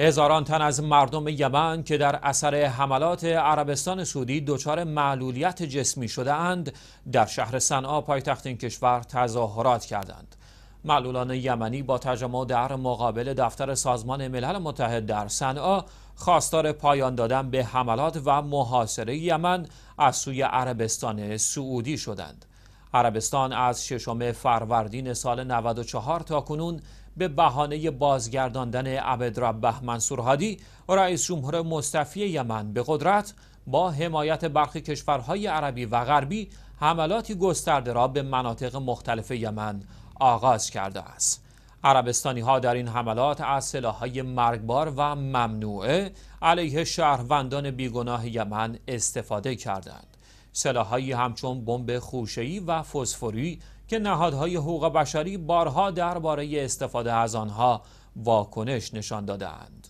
هزاران تن از مردم یمن که در اثر حملات عربستان سعودی دچار معلولیت جسمی شده اند در شهر صنعا پایتخت این کشور تظاهرات کردند معلولان یمنی با تجمع در مقابل دفتر سازمان ملل متحد در صنعا خواستار پایان دادن به حملات و محاصره یمن از سوی عربستان سعودی شدند عربستان از ششم فروردین سال 94 تا کنون به بهانه بازگرداندن عبدربه منصور هادی رئیس جمهور مصطفی یمن به قدرت با حمایت برخی کشورهای عربی و غربی حملاتی گسترده را به مناطق مختلف یمن آغاز کرده است عربستانی ها در این حملات از سلاحهای مرگبار و ممنوعه علیه شهروندان بیگناه یمن استفاده کردند سلاحهایی همچون بمب خوشه‌ای و فسفوری که نهادهای حقوق بشری بارها درباره استفاده از آنها واکنش نشان دادهاند.